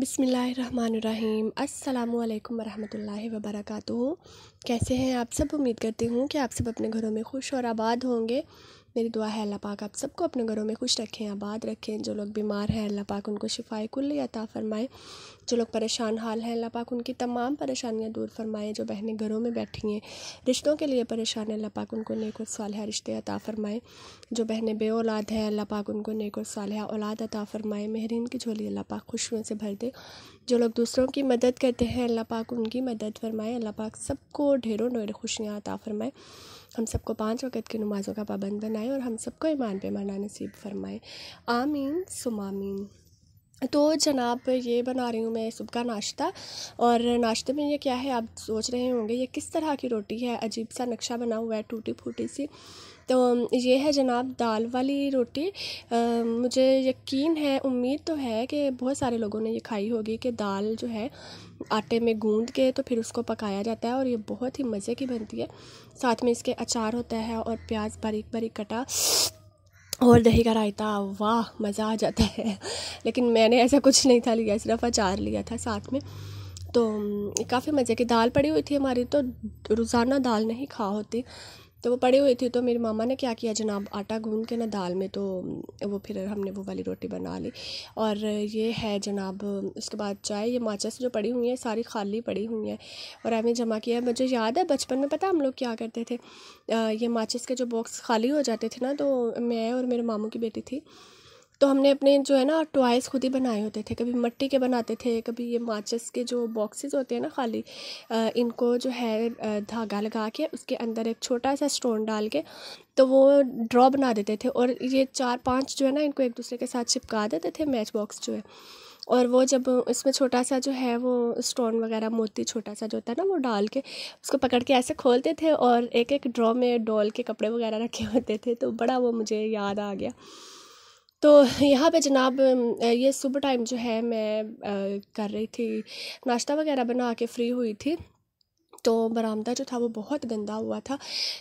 बिसमीम् अल्लाम वरहमल वबरक कैसे हैं आप सब उम्मीद करती हूँ कि आप सब अपने घरों में खुश और आबाद होंगे मेरी दुआ है अल्लाह पाक आप सबको अपने घरों में खुश रखें आबाद रखें जो लोग बीमार हैं अल्लाह पाक उनको शिफाए कुल अता फ़रमाएँ जो लोग परेशान हाल हैं अल्लाह पाक उनकी तमाम परेशानियाँ दूर फरमाएँ जो बहनें घरों में बैठी हैं रिश्तों के लिए परेशान हैं अल्लाह पाक उनको नेक और साल रिश्ते अता फ़रमाएँ जो बहनें बे औलाद हैं अल्लाह पाक उनको नेक और साल औलाद अता फ़रमाए मेहरीन की झोली अल्लाह पाक खुशियों से भर दे जो लोग दूसरों की मदद करते हैं अल्लाह पाक उनकी मदद फ़रमाएँ अल्लाह पाक सबको ढेरों ढेर खुशियाँ अता फरमाएँ हम सबको पांच वक़्त की नमाज़ों का पाबंद बनाए और हम सबको ईमान पे माना नसीब फरमाए आमीन सुमामीन तो जनाब ये बना रही हूँ मैं सुबह का नाश्ता और नाश्ते में ये क्या है आप सोच रहे होंगे ये किस तरह की रोटी है अजीब सा नक्शा बना हुआ है टूटी फूटी सी तो ये है जनाब दाल वाली रोटी आ, मुझे यकीन है उम्मीद तो है कि बहुत सारे लोगों ने ये खाई होगी कि दाल जो है आटे में गूंद के तो फिर उसको पकाया जाता है और ये बहुत ही मज़े की बनती है साथ में इसके अचार होता है और प्याज बारीक बारीक कटा और दही का रायता वाह मज़ा आ जाता है लेकिन मैंने ऐसा कुछ नहीं था लिया सिर्फ अचार लिया था साथ में तो काफ़ी मज़े की दाल पड़ी हुई थी हमारी तो रोज़ाना दाल नहीं खा होती तो वो पड़ी हुई थी तो मेरी मामा ने क्या किया जनाब आटा गून के ना दाल में तो वो फिर हमने वो वाली रोटी बना ली और ये है जनाब उसके बाद चाय ये माचिस जो पड़ी हुई हैं सारी खाली पड़ी हुई हैं और हमने जमा किया है मुझे याद है बचपन में पता हम लोग क्या करते थे ये माचिस के जो बॉक्स खाली हो जाते थे ना तो मैं और मेरे मामू की बेटी थी तो हमने अपने जो है ना टॉयज़ खुद ही बनाए होते थे कभी मट्टी के बनाते थे कभी ये माचिस के जो बॉक्सेस होते हैं ना खाली इनको जो है धागा लगा के उसके अंदर एक छोटा सा स्टोन डाल के तो वो ड्रॉ बना देते थे और ये चार पांच जो है ना इनको एक दूसरे के साथ चिपका देते थे मैच बॉक्स जो है और वो जब इसमें छोटा सा जो है वो स्टोन वगैरह मोती छोटा सा जो होता है ना वो डाल के उसको पकड़ के ऐसे खोलते थे और एक एक ड्रॉ में डॉल के कपड़े वगैरह रखे होते थे तो बड़ा वो मुझे याद आ गया तो यहाँ पे जनाब ये सुबह टाइम जो है मैं कर रही थी नाश्ता वगैरह बना के फ़्री हुई थी तो बरामदा जो था वो बहुत गंदा हुआ था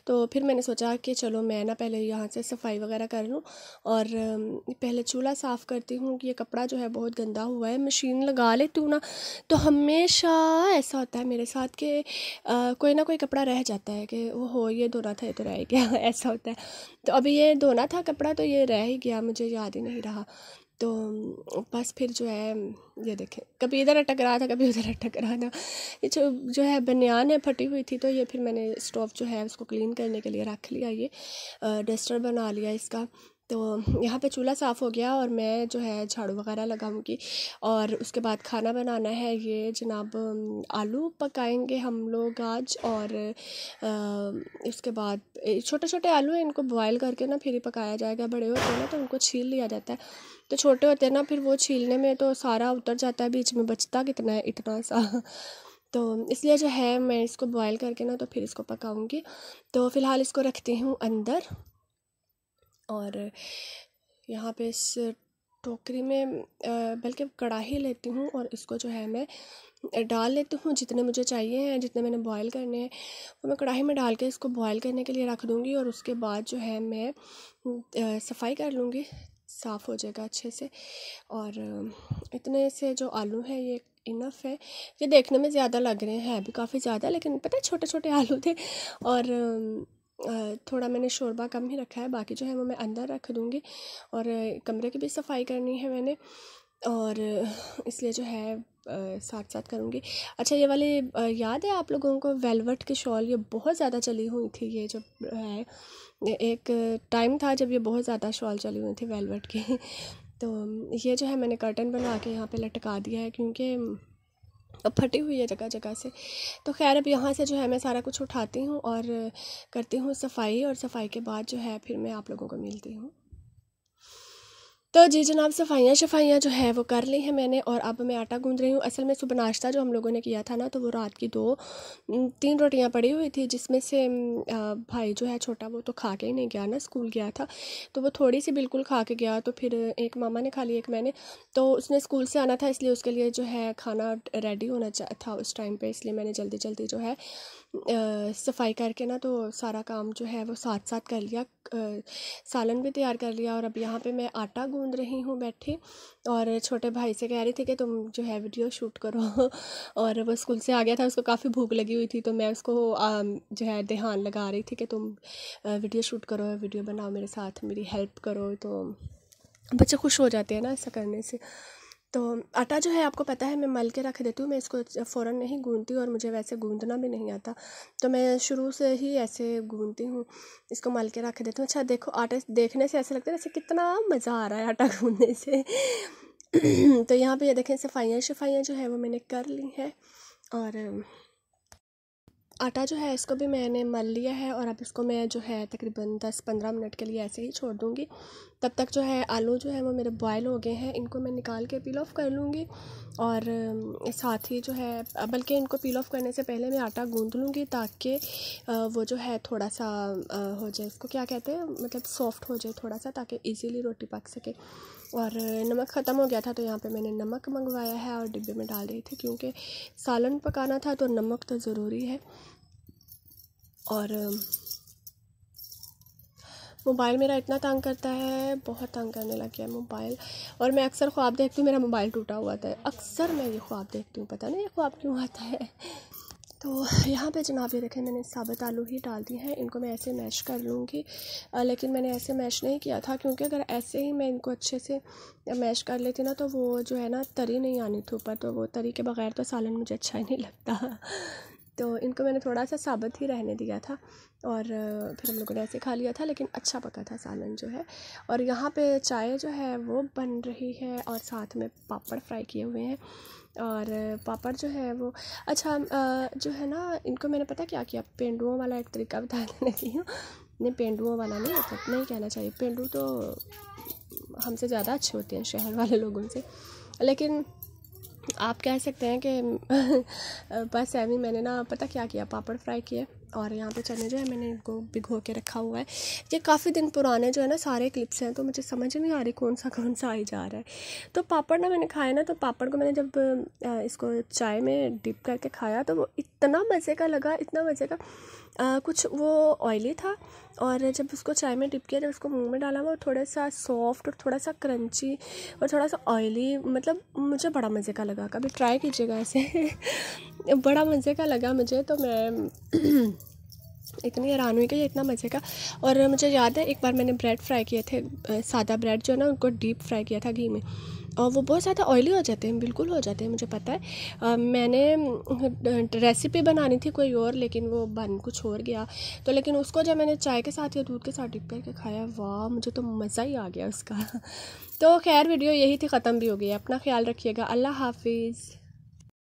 तो फिर मैंने सोचा कि चलो मैं ना पहले यहाँ से सफाई वगैरह कर लूँ और पहले चूल्हा साफ़ करती हूँ कि ये कपड़ा जो है बहुत गंदा हुआ है मशीन लगा लेती हूँ ना तो हमेशा ऐसा होता है मेरे साथ कि कोई ना कोई कपड़ा रह जाता है कि वो हो ये धोना था ये तो रह गया ऐसा होता है तो अभी ये धोना था कपड़ा तो ये रह ही गया मुझे याद ही नहीं रहा तो बस फिर जो है ये देखें कभी इधर अटक रहा था कभी उधर अटक रहा था ये जो जो है बनियान है फटी हुई थी तो ये फिर मैंने स्टोव जो है उसको क्लीन करने के लिए रख लिया ये डस्टर बना लिया इसका तो यहाँ पे चूल्हा साफ़ हो गया और मैं जो है झाड़ू वगैरह लगाऊंगी और उसके बाद खाना बनाना है ये जनाब आलू पकाएंगे हम लोग आज और इसके बाद छोटे छोटे आलू हैं इनको बॉयल करके ना फिर ही पकाया जाएगा बड़े होते हैं ना तो उनको छील लिया जाता है तो छोटे होते हैं ना फिर वो छीलने में तो सारा उतर जाता है बीच में बचता कितना है इतना सा तो इसलिए जो है मैं इसको बॉयल करके ना तो फिर इसको पकाऊँगी तो फ़िलहाल इसको रखती हूँ अंदर और यहाँ पे इस टोकरी में बल्कि कढ़ाई लेती हूँ और इसको जो है मैं डाल लेती हूँ जितने मुझे चाहिए हैं जितने मैंने बॉईल करने हैं वो मैं कढ़ाई में डाल के इसको बॉईल करने के लिए रख दूँगी और उसके बाद जो है मैं सफाई कर लूँगी साफ़ हो जाएगा अच्छे से और इतने से जो आलू हैं ये इनफ है ये देखने में ज़्यादा लग रहे हैं है भी काफ़ी ज़्यादा लेकिन पता है छोटे छोटे आलू थे और थोड़ा मैंने शोरबा कम ही रखा है बाकी जो है वो मैं अंदर रख दूँगी और कमरे की भी सफाई करनी है मैंने और इसलिए जो है साथ साथ करूँगी अच्छा ये वाले याद है आप लोगों को वेलवेट की शॉल ये बहुत ज़्यादा चली हुई थी ये जब है एक टाइम था जब ये बहुत ज़्यादा शॉल चली हुई थी वेलवेट की तो ये जो है मैंने कर्टन बना के यहाँ पे लटका दिया है क्योंकि फटी हुई है जगह जगह से तो खैर अब यहाँ से जो है मैं सारा कुछ उठाती हूँ और करती हूँ सफाई और सफाई के बाद जो है फिर मैं आप लोगों को मिलती हूँ तो जी जनाब सफाइयाँ शफाइयाँ जो है वो कर ली है मैंने और अब मैं आटा गूंद रही हूँ असल में सुबह नाश्ता जो हम लोगों ने किया था ना तो वो रात की दो तीन रोटियाँ पड़ी हुई थी जिसमें से भाई जो है छोटा वो तो खा के ही नहीं गया ना स्कूल गया था तो वो थोड़ी सी बिल्कुल खा के गया तो फिर एक मामा ने खा ली एक मैंने तो उसने स्कूल से आना था इसलिए उसके लिए जो है खाना रेडी होना था उस टाइम पर इसलिए मैंने जल्दी जल्दी जो है सफाई करके ना तो सारा काम जो है वो साथ साथ कर लिया सालन भी तैयार कर लिया और अब यहाँ पर मैं आटा गूँ ढूंढ रही हूँ बैठे और छोटे भाई से कह रही थी कि तुम जो है वीडियो शूट करो और वो स्कूल से आ गया था उसको काफ़ी भूख लगी हुई थी तो मैं उसको जो है देहान लगा रही थी कि तुम वीडियो शूट करो वीडियो बनाओ मेरे साथ मेरी हेल्प करो तो बच्चे खुश हो जाते हैं ना ऐसा करने से तो आटा जो है आपको पता है मैं मल के रख देती हूँ मैं इसको फ़ौरन नहीं गूंदती और मुझे वैसे गूंदना भी नहीं आता तो मैं शुरू से ही ऐसे गूंदती हूँ इसको मल के रख देती हूँ अच्छा देखो आटे देखने से ऐसा लगता है जैसे कितना मज़ा आ रहा है आटा गूंदने से तो यहाँ पे ये देखें सफाइयाँ शफाइयाँ जो है वो मैंने कर ली हैं और आटा जो है इसको भी मैंने मल लिया है और अब इसको मैं जो है तकरीबन दस पंद्रह मिनट के लिए ऐसे ही छोड़ दूँगी तब तक जो है आलू जो है वो मेरे बॉयल हो गए हैं इनको मैं निकाल के पील ऑफ़ कर लूँगी और साथ ही जो है बल्कि इनको पील ऑफ़ करने से पहले मैं आटा गूँध लूँगी ताकि वो जो है थोड़ा सा हो जाए इसको क्या कहते हैं मतलब सॉफ्ट हो जाए थोड़ा सा ताकि ईज़िली रोटी पक सके और नमक ख़त्म हो गया था तो यहाँ पे मैंने नमक मंगवाया है और डिब्बे में डाल रही थी क्योंकि सालन पकाना था तो नमक तो ज़रूरी है और मोबाइल मेरा इतना तंग करता है बहुत तंग करने लग गया है मोबाइल और मैं अक्सर ख्वाब देखती हूँ मेरा मोबाइल टूटा हुआ था अक्सर मैं ये ख्वाब देखती हूँ पता नहीं ये ख्वाब क्यों आता है तो यहाँ पे जनाब ये देखें मैंने साबुत आलू ही डाल दिए हैं इनको मैं ऐसे मैश कर लूँगी लेकिन मैंने ऐसे मैश नहीं किया था क्योंकि अगर ऐसे ही मैं इनको अच्छे से मैश कर लेती ना तो वो जो है ना तरी नहीं आनी थी ऊपर तो वो तरी के बगैर तो सालन मुझे अच्छा ही नहीं लगता तो इनको मैंने थोड़ा सा साबित ही रहने दिया था और फिर हम लोगों ने ऐसे खा लिया था लेकिन अच्छा पका था सालन जो है और यहाँ पे चाय जो है वो बन रही है और साथ में पापड़ फ्राई किए हुए हैं और पापड़ जो है वो अच्छा जो है ना इनको मैंने पता क्या किया पेंडुओं वाला एक तरीका देने की हूँ नहीं पेंडुओं वाला नहीं मतलब तो नहीं कहना चाहिए पेंडू तो हमसे ज़्यादा अच्छे होते हैं शहर वाले लोगों से लेकिन आप कह सकते हैं कि बस अभी मैंने ना पता क्या किया पापड़ फ्राई किए और यहाँ पे चने जो है मैंने इनको भिगो के रखा हुआ है ये काफ़ी दिन पुराने जो है ना सारे क्लिप्स हैं तो मुझे समझ नहीं आ रही कौन सा कौन सा आई जा रहा है तो पापड़ ना मैंने खाया ना तो पापड़ को मैंने जब इसको चाय में डिप करके खाया तो वो इतना मज़े का लगा इतना मज़े का आ, कुछ वो ऑयली था और जब उसको चाय में डिप किया जब उसको मुंह में डाला वो थोड़ा सा सॉफ्ट और थोड़ा सा क्रंची और थोड़ा सा ऑयली मतलब मुझे बड़ा मज़े का लगा कभी ट्राई कीजिएगा ऐसे बड़ा मज़े का लगा मुझे तो मैं इतनी हैरान हुई कि ये इतना मज़े का और मुझे याद है एक बार मैंने ब्रेड फ्राई किए थे सादा ब्रेड जो है ना उनको डीप फ्राई किया था घी में और वो बहुत ज़्यादा ऑयली हो जाते हैं बिल्कुल हो जाते हैं मुझे पता है आ, मैंने रेसिपी बनानी थी कोई और लेकिन वो बन कुछ और गया तो लेकिन उसको जब मैंने चाय के साथ या दूध के साथ डिप करके खाया वाह मुझे तो मज़ा ही आ गया उसका तो खैर वीडियो यही थी ख़त्म भी हो गई अपना ख्याल रखिएगा अल्लाह हाफिज़